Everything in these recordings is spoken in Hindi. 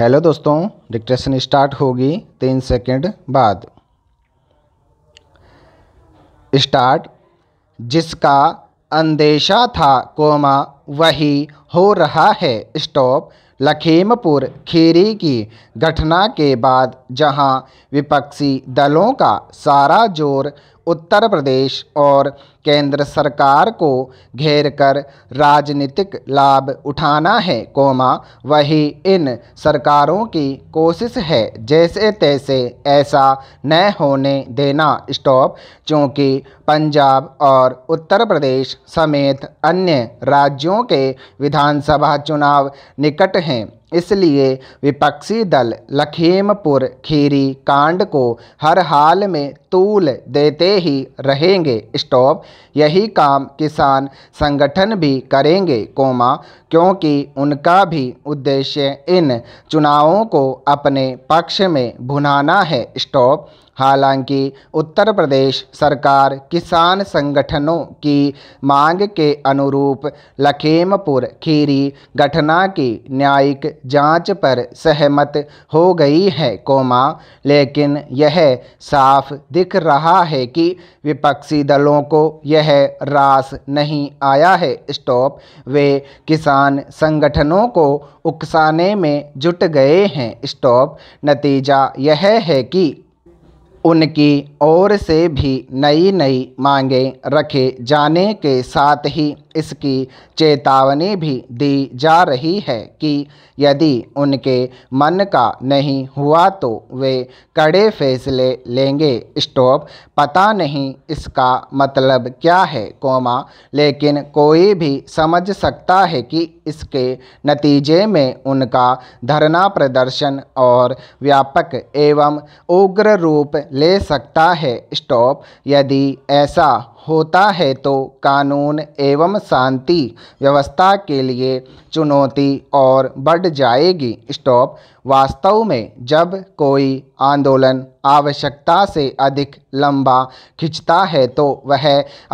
हेलो दोस्तों डिक्टेशन स्टार्ट होगी तीन सेकंड बाद स्टार्ट जिसका अंदेशा था कोमा वही हो रहा है स्टॉप लखीमपुर खीरी की घटना के बाद जहां विपक्षी दलों का सारा जोर उत्तर प्रदेश और केंद्र सरकार को घेर कर राजनीतिक लाभ उठाना है कोमा वही इन सरकारों की कोशिश है जैसे तैसे ऐसा न होने देना स्टॉप क्योंकि पंजाब और उत्तर प्रदेश समेत अन्य राज्यों के विधानसभा चुनाव निकट हैं इसलिए विपक्षी दल लखीमपुर खीरी कांड को हर हाल में तूल देते ही रहेंगे स्टॉप यही काम किसान संगठन भी करेंगे कोमा क्योंकि उनका भी उद्देश्य इन चुनावों को अपने पक्ष में भुनाना है स्टॉप हालांकि उत्तर प्रदेश सरकार किसान संगठनों की मांग के अनुरूप लखीमपुर खीरी घटना की न्यायिक जांच पर सहमत हो गई है कोमा लेकिन यह साफ दिख रहा है कि विपक्षी दलों को यह रास नहीं आया है स्टॉप वे किसान संगठनों को उकसाने में जुट गए हैं स्टॉप नतीजा यह है कि उनकी ओर से भी नई नई मांगें रखे जाने के साथ ही इसकी चेतावनी भी दी जा रही है कि यदि उनके मन का नहीं हुआ तो वे कड़े फैसले लेंगे स्टॉप पता नहीं इसका मतलब क्या है कोमा लेकिन कोई भी समझ सकता है कि इसके नतीजे में उनका धरना प्रदर्शन और व्यापक एवं उग्र रूप ले सकता है स्टॉप यदि ऐसा होता है तो कानून एवं शांति व्यवस्था के लिए चुनौती और बढ़ जाएगी स्टॉप वास्तव में जब कोई आंदोलन आवश्यकता से अधिक लंबा खिंचता है तो वह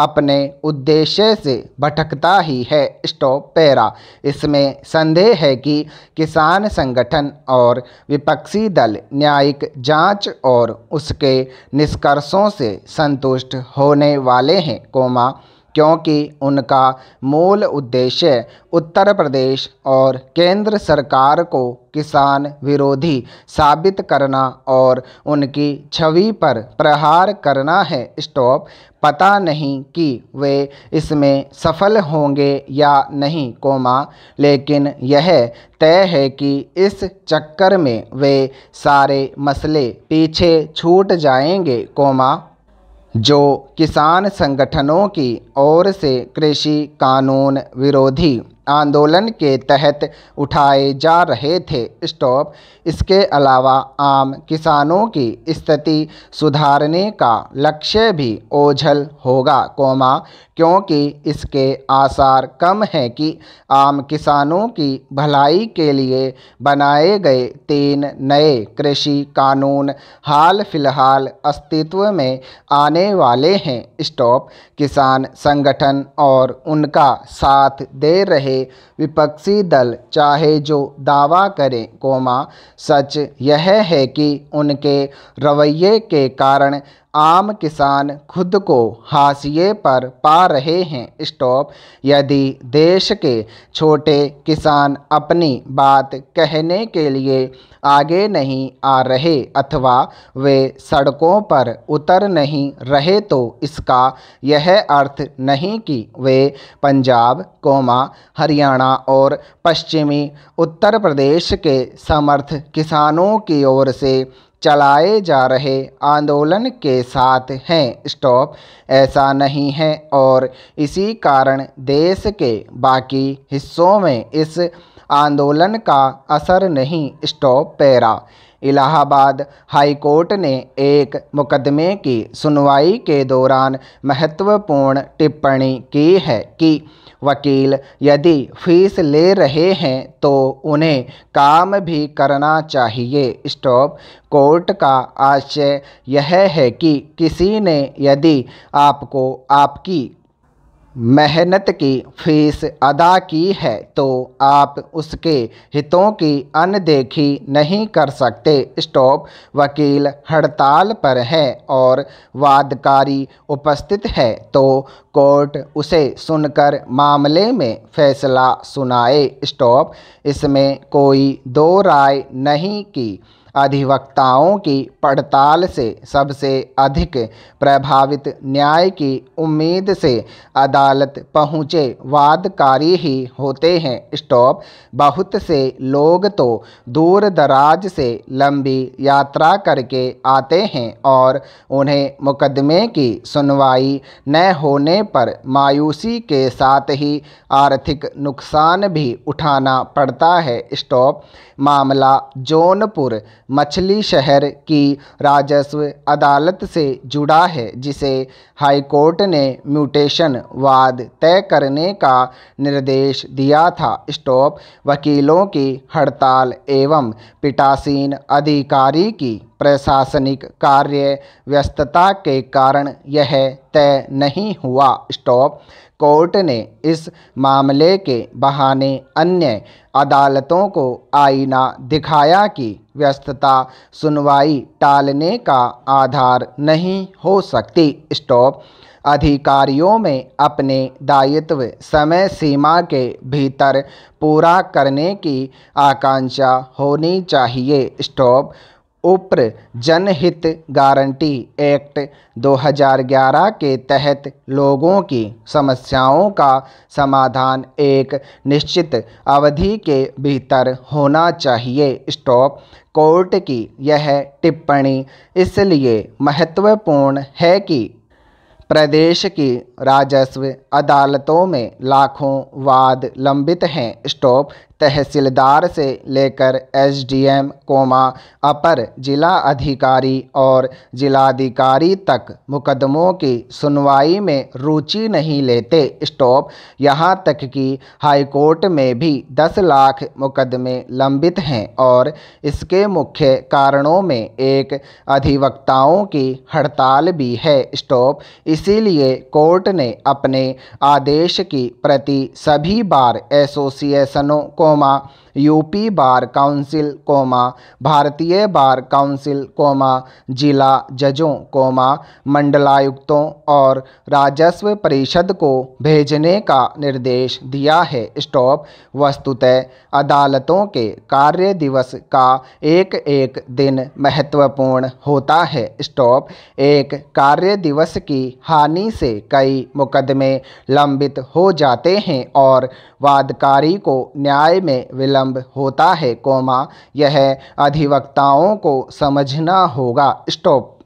अपने उद्देश्य से भटकता ही है स्टॉप पैरा इसमें संदेह है कि किसान संगठन और विपक्षी दल न्यायिक जांच और उसके निष्कर्षों से संतुष्ट होने वाले हैं कोमा क्योंकि उनका मूल उद्देश्य उत्तर प्रदेश और केंद्र सरकार को किसान विरोधी साबित करना और उनकी छवि पर प्रहार करना है स्टॉप पता नहीं कि वे इसमें सफल होंगे या नहीं कोमा लेकिन यह तय है कि इस चक्कर में वे सारे मसले पीछे छूट जाएंगे कोमा जो किसान संगठनों की ओर से कृषि कानून विरोधी आंदोलन के तहत उठाए जा रहे थे स्टॉप इसके अलावा आम किसानों की स्थिति सुधारने का लक्ष्य भी ओझल होगा कोमा क्योंकि इसके आसार कम हैं कि आम किसानों की भलाई के लिए बनाए गए तीन नए कृषि कानून हाल फिलहाल अस्तित्व में आने वाले हैं स्टॉप किसान संगठन और उनका साथ दे रहे चाहे विपक्षी दल चाहे जो दावा करें कोमा सच यह है कि उनके रवैये के कारण आम किसान खुद को हाशिए पर पा रहे हैं स्टॉप यदि देश के छोटे किसान अपनी बात कहने के लिए आगे नहीं आ रहे अथवा वे सड़कों पर उतर नहीं रहे तो इसका यह अर्थ नहीं कि वे पंजाब कोमा हरियाणा और पश्चिमी उत्तर प्रदेश के समर्थ किसानों की ओर से चलाए जा रहे आंदोलन के साथ हैं स्टॉप ऐसा नहीं है और इसी कारण देश के बाकी हिस्सों में इस आंदोलन का असर नहीं stop para Allahabad high court ने एक मुकदमे की सुनवाई के दौरान महत्वपूर्ण टिप्पणी की है कि वकील यदि फीस ले रहे हैं तो उन्हें काम भी करना चाहिए स्टॉप कोर्ट का आशय यह है कि किसी ने यदि आपको आपकी मेहनत की फीस अदा की है तो आप उसके हितों की अनदेखी नहीं कर सकते स्टॉप वकील हड़ताल पर है और वादकारी उपस्थित है तो कोर्ट उसे सुनकर मामले में फैसला सुनाए स्टॉप इसमें कोई दो राय नहीं की अधिवक्ताओं की पड़ताल से सबसे अधिक प्रभावित न्याय की उम्मीद से अदालत पहुँचे वादकारी ही होते हैं स्टॉप बहुत से लोग तो दूर दराज से लंबी यात्रा करके आते हैं और उन्हें मुकदमे की सुनवाई न होने पर मायूसी के साथ ही आर्थिक नुकसान भी उठाना पड़ता है स्टॉप मामला जौनपुर मछली शहर की राजस्व अदालत से जुड़ा है जिसे हाईकोर्ट ने म्यूटेशन वाद तय करने का निर्देश दिया था स्टॉप वकीलों की हड़ताल एवं पिटासीन अधिकारी की प्रशासनिक कार्य व्यस्तता के कारण यह तय नहीं हुआ स्टॉप कोर्ट ने इस मामले के बहाने अन्य अदालतों को आईना दिखाया कि व्यस्तता सुनवाई टालने का आधार नहीं हो सकती स्टॉप अधिकारियों में अपने दायित्व समय सीमा के भीतर पूरा करने की आकांक्षा होनी चाहिए स्टॉप उप्र जनहित गारंटी एक्ट 2011 के तहत लोगों की समस्याओं का समाधान एक निश्चित अवधि के भीतर होना चाहिए स्टॉप कोर्ट की यह टिप्पणी इसलिए महत्वपूर्ण है कि प्रदेश की राजस्व अदालतों में लाखों वाद लंबित हैं स्टॉप तहसीलदार से लेकर एसडीएम कोमा अपर जिला अधिकारी और जिलाधिकारी तक मुकदमों की सुनवाई में रुचि नहीं लेते स्टॉप यहाँ तक कि हाईकोर्ट में भी 10 लाख मुकदमे लंबित हैं और इसके मुख्य कारणों में एक अधिवक्ताओं की हड़ताल भी है स्टॉप इसीलिए कोर्ट ने अपने आदेश की प्रति सभी बार एसोसिएशनों को 吗？यूपी बार काउंसिल कोमा भारतीय बार काउंसिल कोमा जिला जजों कोमा मंडलायुक्तों और राजस्व परिषद को भेजने का निर्देश दिया है स्टॉप वस्तुतः अदालतों के कार्य दिवस का एक एक दिन महत्वपूर्ण होता है स्टॉप एक कार्य दिवस की हानि से कई मुकदमे लंबित हो जाते हैं और वादकारी को न्याय में विलंब विलंब होता है कोमा यह अधिवक्ताओं को समझना होगा स्टॉप